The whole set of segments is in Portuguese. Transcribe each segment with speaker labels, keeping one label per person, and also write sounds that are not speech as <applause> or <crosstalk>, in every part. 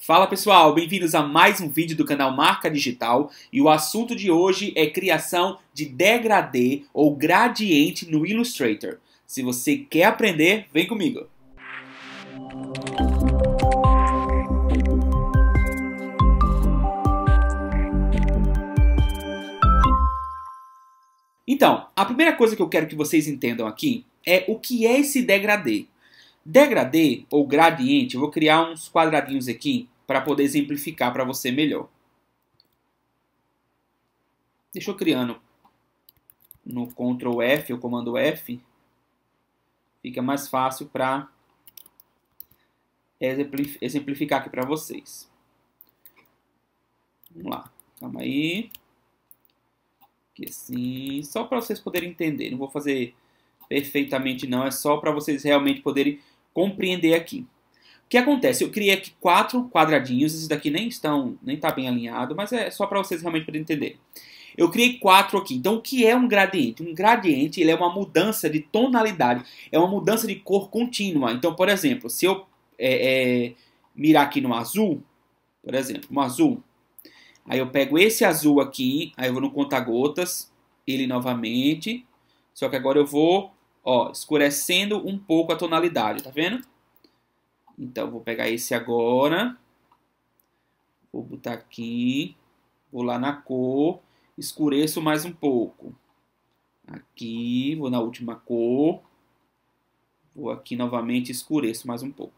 Speaker 1: Fala pessoal, bem-vindos a mais um vídeo do canal Marca Digital e o assunto de hoje é criação de degradê ou gradiente no Illustrator. Se você quer aprender, vem comigo! Então, a primeira coisa que eu quero que vocês entendam aqui é o que é esse degradê. Degradê ou gradiente, eu vou criar uns quadradinhos aqui para poder exemplificar para você melhor. Deixa eu criando no Ctrl F, o comando F, fica mais fácil para exemplificar aqui para vocês. Vamos lá, calma aí. Aqui assim, só para vocês poderem entender, não vou fazer perfeitamente não, é só para vocês realmente poderem compreender aqui. O que acontece? Eu criei aqui quatro quadradinhos, esses daqui nem estão, nem está bem alinhado, mas é só para vocês realmente poderem entender. Eu criei quatro aqui. Então, o que é um gradiente? Um gradiente ele é uma mudança de tonalidade, é uma mudança de cor contínua. Então, por exemplo, se eu é, é, mirar aqui no azul, por exemplo, no azul, aí eu pego esse azul aqui, aí eu vou no conta-gotas, ele novamente, só que agora eu vou ó, escurecendo um pouco a tonalidade, tá vendo? Então, vou pegar esse agora, vou botar aqui, vou lá na cor, escureço mais um pouco. Aqui, vou na última cor, vou aqui novamente, escureço mais um pouco.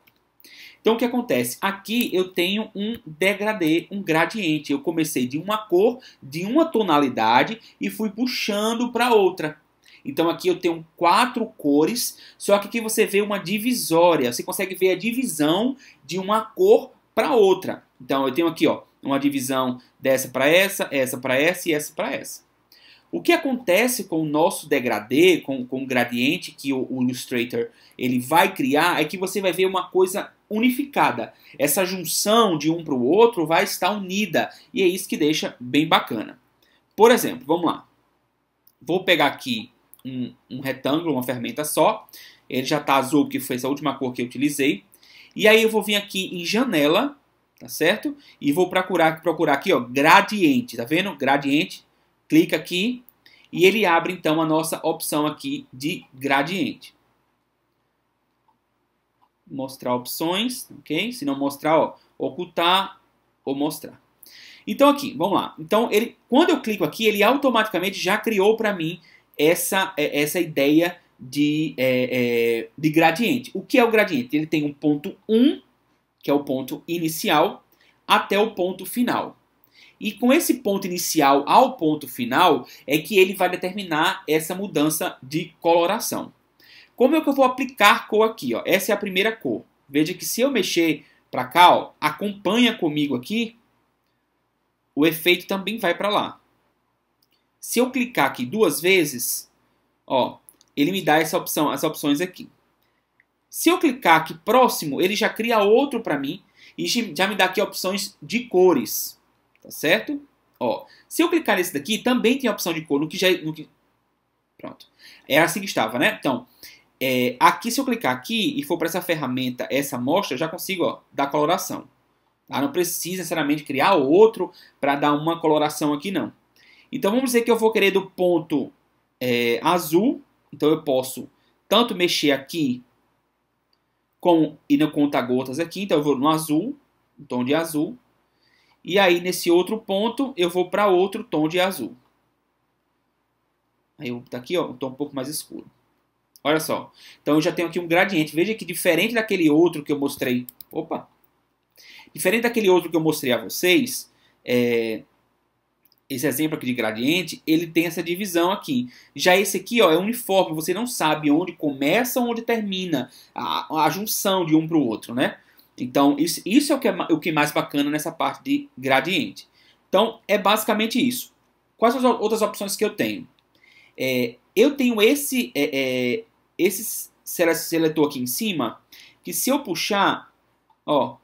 Speaker 1: Então, o que acontece? Aqui eu tenho um degradê, um gradiente. Eu comecei de uma cor, de uma tonalidade e fui puxando para outra. Então aqui eu tenho quatro cores, só que aqui você vê uma divisória. Você consegue ver a divisão de uma cor para outra. Então eu tenho aqui ó, uma divisão dessa para essa, essa para essa e essa para essa. O que acontece com o nosso degradê, com, com o gradiente que o, o Illustrator ele vai criar, é que você vai ver uma coisa unificada. Essa junção de um para o outro vai estar unida e é isso que deixa bem bacana. Por exemplo, vamos lá. Vou pegar aqui um, um retângulo, uma ferramenta só. Ele já está azul, porque foi essa última cor que eu utilizei. E aí eu vou vir aqui em janela, tá certo? E vou procurar, procurar aqui, ó, gradiente, tá vendo? Gradiente, clica aqui e ele abre então a nossa opção aqui de gradiente. Mostrar opções, ok? Se não mostrar, ó, ocultar ou mostrar. Então aqui, vamos lá. Então ele, quando eu clico aqui, ele automaticamente já criou para mim essa, é, essa ideia de, é, é, de gradiente. O que é o gradiente? Ele tem um ponto 1, que é o ponto inicial, até o ponto final. E com esse ponto inicial ao ponto final é que ele vai determinar essa mudança de coloração. Como é que eu vou aplicar cor aqui? Ó? Essa é a primeira cor. Veja que se eu mexer para cá, ó, acompanha comigo aqui, o efeito também vai para lá. Se eu clicar aqui duas vezes, ó, ele me dá essa opção, as opções aqui. Se eu clicar aqui próximo, ele já cria outro para mim e já me dá aqui opções de cores, tá certo? Ó, se eu clicar nesse daqui, também tem a opção de cor, no que já... É, no que... Pronto. É assim que estava, né? Então, é, aqui se eu clicar aqui e for para essa ferramenta, essa amostra, eu já consigo dar coloração. Tá? Não precisa necessariamente criar outro para dar uma coloração aqui, não. Então vamos dizer que eu vou querer do ponto é, azul. Então eu posso tanto mexer aqui com e no conta-gotas aqui. Então eu vou no azul, um tom de azul. E aí nesse outro ponto eu vou para outro tom de azul. Aí está aqui ó, um tom um pouco mais escuro. Olha só. Então eu já tenho aqui um gradiente. Veja que diferente daquele outro que eu mostrei. Opa! Diferente daquele outro que eu mostrei a vocês, é, esse exemplo aqui de gradiente, ele tem essa divisão aqui. Já esse aqui ó, é uniforme, você não sabe onde começa onde termina a, a junção de um para o outro, né? Então, isso, isso é, o que é o que é mais bacana nessa parte de gradiente. Então, é basicamente isso. Quais são as outras opções que eu tenho? É, eu tenho esse, é, é, esse seletor aqui em cima, que se eu puxar, ó,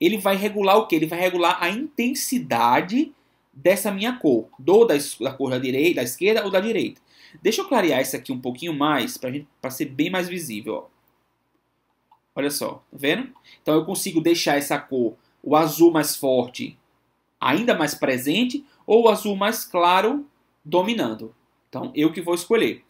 Speaker 1: ele vai regular o que? Ele vai regular a intensidade dessa minha cor, ou da, da cor da direita, da esquerda ou da direita. Deixa eu clarear isso aqui um pouquinho mais para ser bem mais visível. Ó. Olha só, tá vendo? Então eu consigo deixar essa cor, o azul mais forte, ainda mais presente, ou o azul mais claro dominando. Então eu que vou escolher.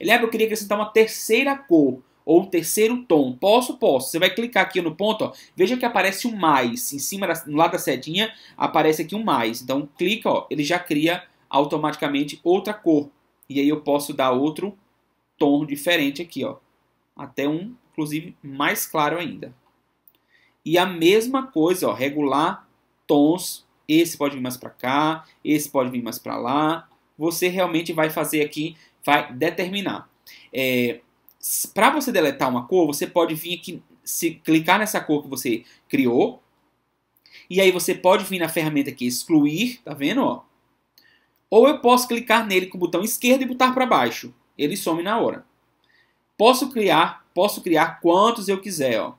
Speaker 1: Lembra, eu queria acrescentar uma terceira cor, ou terceiro tom. Posso? Posso. Você vai clicar aqui no ponto, ó, veja que aparece um mais. Em cima, da, no lado da setinha, aparece aqui um mais. Então, clica, ó, ele já cria automaticamente outra cor. E aí eu posso dar outro tom diferente aqui, ó. Até um, inclusive, mais claro ainda. E a mesma coisa, ó, regular tons. Esse pode vir mais para cá, esse pode vir mais para lá. Você realmente vai fazer aqui, vai determinar. É, para você deletar uma cor, você pode vir aqui, se clicar nessa cor que você criou, e aí você pode vir na ferramenta aqui, excluir, tá vendo, ó? Ou eu posso clicar nele com o botão esquerdo e botar para baixo. Ele some na hora. Posso criar, posso criar quantos eu quiser, ó.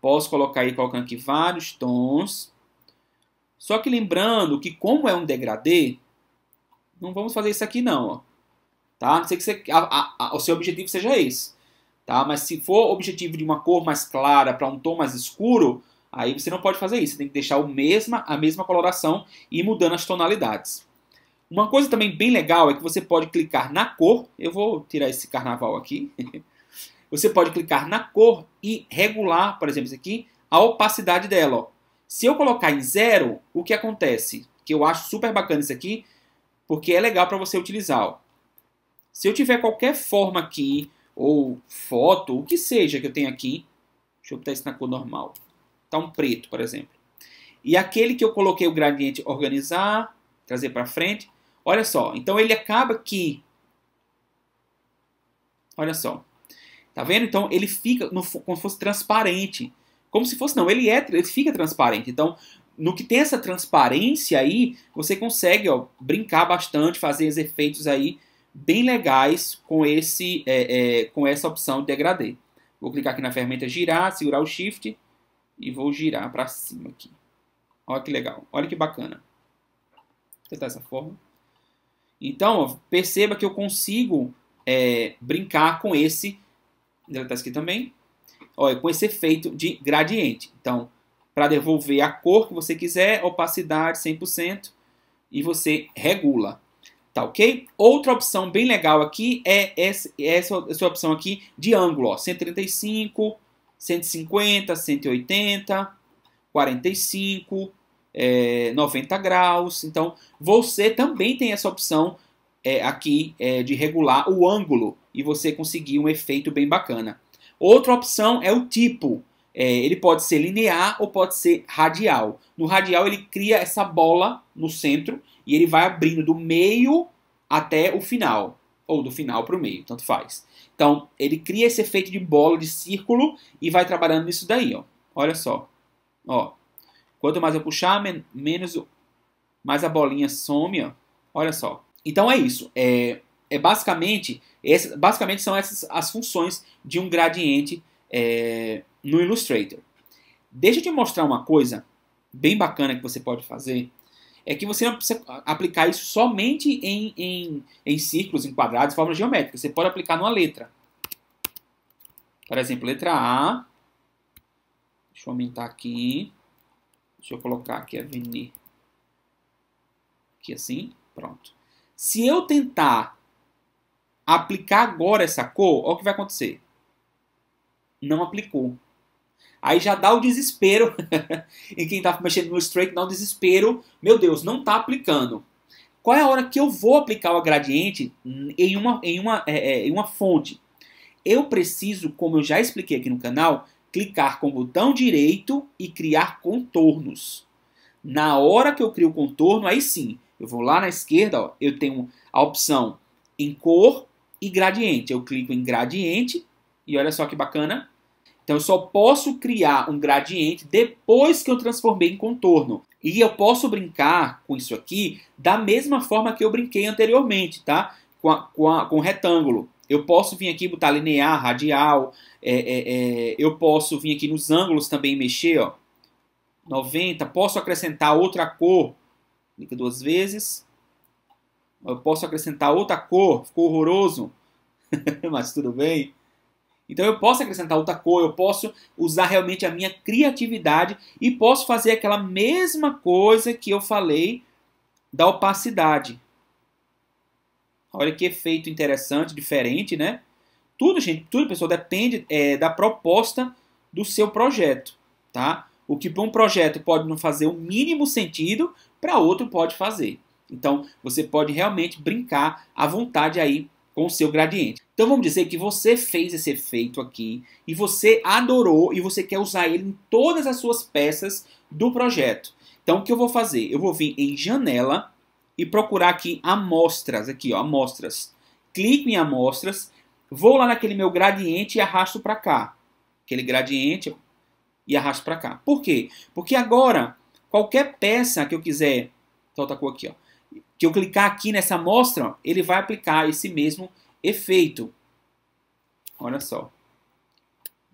Speaker 1: Posso colocar aí, colocando aqui vários tons. Só que lembrando que como é um degradê, não vamos fazer isso aqui não, ó tá? Não sei que você, a, a, a, o seu objetivo seja esse, tá? Mas se for objetivo de uma cor mais clara para um tom mais escuro, aí você não pode fazer isso. Você tem que deixar o mesma, a mesma coloração e ir mudando as tonalidades. Uma coisa também bem legal é que você pode clicar na cor. Eu vou tirar esse carnaval aqui. <laughs> você pode clicar na cor e regular, por exemplo, isso aqui, a opacidade dela. Ó. Se eu colocar em zero, o que acontece? Que eu acho super bacana isso aqui, porque é legal para você utilizar. Ó. Se eu tiver qualquer forma aqui, ou foto, o que seja que eu tenha aqui, deixa eu botar isso na cor normal. Tá um preto, por exemplo. E aquele que eu coloquei o gradiente organizar, trazer para frente, olha só. Então ele acaba aqui. Olha só. Tá vendo? Então ele fica no, como se fosse transparente. Como se fosse, não, ele é, ele fica transparente. Então, no que tem essa transparência aí, você consegue ó, brincar bastante, fazer os efeitos aí bem legais com, esse, é, é, com essa opção de degradê. Vou clicar aqui na ferramenta girar, segurar o shift e vou girar para cima aqui. Olha que legal, olha que bacana. Vou tentar essa forma. Então, perceba que eu consigo é, brincar com esse, deletar tá aqui também, olha com esse efeito de gradiente. Então, para devolver a cor que você quiser, opacidade 100%, e você regula. Tá ok? Outra opção bem legal aqui é essa, essa, essa opção aqui de ângulo, ó, 135, 150, 180, 45, é, 90 graus. Então, você também tem essa opção é, aqui é, de regular o ângulo e você conseguir um efeito bem bacana. Outra opção é o tipo. É, ele pode ser linear ou pode ser radial. No radial, ele cria essa bola no centro e ele vai abrindo do meio até o final, ou do final para o meio, tanto faz. Então, ele cria esse efeito de bola, de círculo, e vai trabalhando nisso daí, ó. Olha só. Ó. Quanto mais eu puxar, men menos mais a bolinha some, ó. Olha só. Então é isso. É, é basicamente, essa, basicamente são essas as funções de um gradiente é, no Illustrator. Deixa eu te mostrar uma coisa bem bacana que você pode fazer é que você não precisa aplicar isso somente em, em, em círculos, em quadrados, em formas geométricas. Você pode aplicar numa letra. Por exemplo, letra A. Deixa eu aumentar aqui. Deixa eu colocar aqui a avenir. Aqui assim, pronto. Se eu tentar aplicar agora essa cor, olha o que vai acontecer. Não aplicou. Aí já dá o desespero. <laughs> em quem está mexendo no straight dá um desespero. Meu Deus, não está aplicando. Qual é a hora que eu vou aplicar o gradiente em uma, em uma, é, é, em uma fonte? Eu preciso, como eu já expliquei aqui no canal, clicar com o botão direito e criar contornos. Na hora que eu crio o contorno, aí sim, eu vou lá na esquerda, ó, eu tenho a opção em cor e gradiente. Eu clico em gradiente e olha só que bacana, então eu só posso criar um gradiente depois que eu transformei em contorno. E eu posso brincar com isso aqui da mesma forma que eu brinquei anteriormente, tá? Com, a, com, a, com retângulo. Eu posso vir aqui botar linear, radial. É, é, é, eu posso vir aqui nos ângulos também mexer, ó. 90. Posso acrescentar outra cor. Clica duas vezes. Eu posso acrescentar outra cor. Ficou horroroso. <laughs> Mas tudo bem. Então eu posso acrescentar outra cor, eu posso usar realmente a minha criatividade e posso fazer aquela mesma coisa que eu falei da opacidade. Olha que efeito interessante, diferente, né? Tudo, gente, tudo, pessoal, depende é, da proposta do seu projeto, tá? O que para um projeto pode não fazer o mínimo sentido, para outro pode fazer. Então, você pode realmente brincar à vontade aí com o seu gradiente. Então vamos dizer que você fez esse efeito aqui e você adorou e você quer usar ele em todas as suas peças do projeto. Então o que eu vou fazer? Eu vou vir em janela e procurar aqui amostras, aqui ó, amostras. Clico em amostras, vou lá naquele meu gradiente e arrasto para cá. Aquele gradiente e arrasto para cá. Por quê? Porque agora qualquer peça que eu quiser, então a aqui, ó que eu clicar aqui nessa amostra, ele vai aplicar esse mesmo efeito. Olha só. Vamos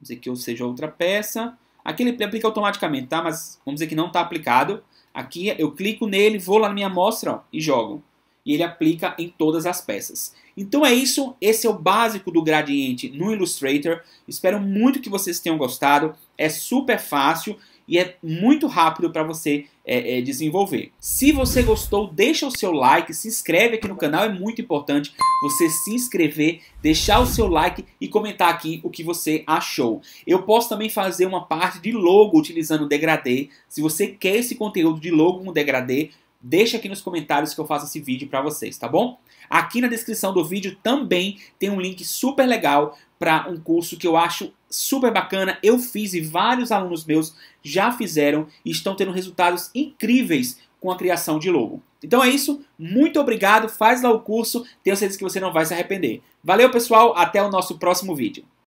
Speaker 1: dizer que eu seja outra peça. Aqui ele aplica automaticamente, tá? Mas vamos dizer que não está aplicado. Aqui eu clico nele, vou lá na minha amostra ó, e jogo. E ele aplica em todas as peças. Então é isso, esse é o básico do gradiente no Illustrator. Espero muito que vocês tenham gostado. É super fácil e é muito rápido para você é, é, desenvolver. Se você gostou, deixa o seu like, se inscreve aqui no canal, é muito importante você se inscrever, deixar o seu like e comentar aqui o que você achou. Eu posso também fazer uma parte de logo utilizando o degradê. Se você quer esse conteúdo de logo com degradê, deixa aqui nos comentários que eu faço esse vídeo para vocês, tá bom? Aqui na descrição do vídeo também tem um link super legal para um curso que eu acho super bacana. Eu fiz e vários alunos meus já fizeram e estão tendo resultados incríveis com a criação de logo. Então é isso, muito obrigado, faz lá o curso, tenho certeza que você não vai se arrepender. Valeu pessoal, até o nosso próximo vídeo.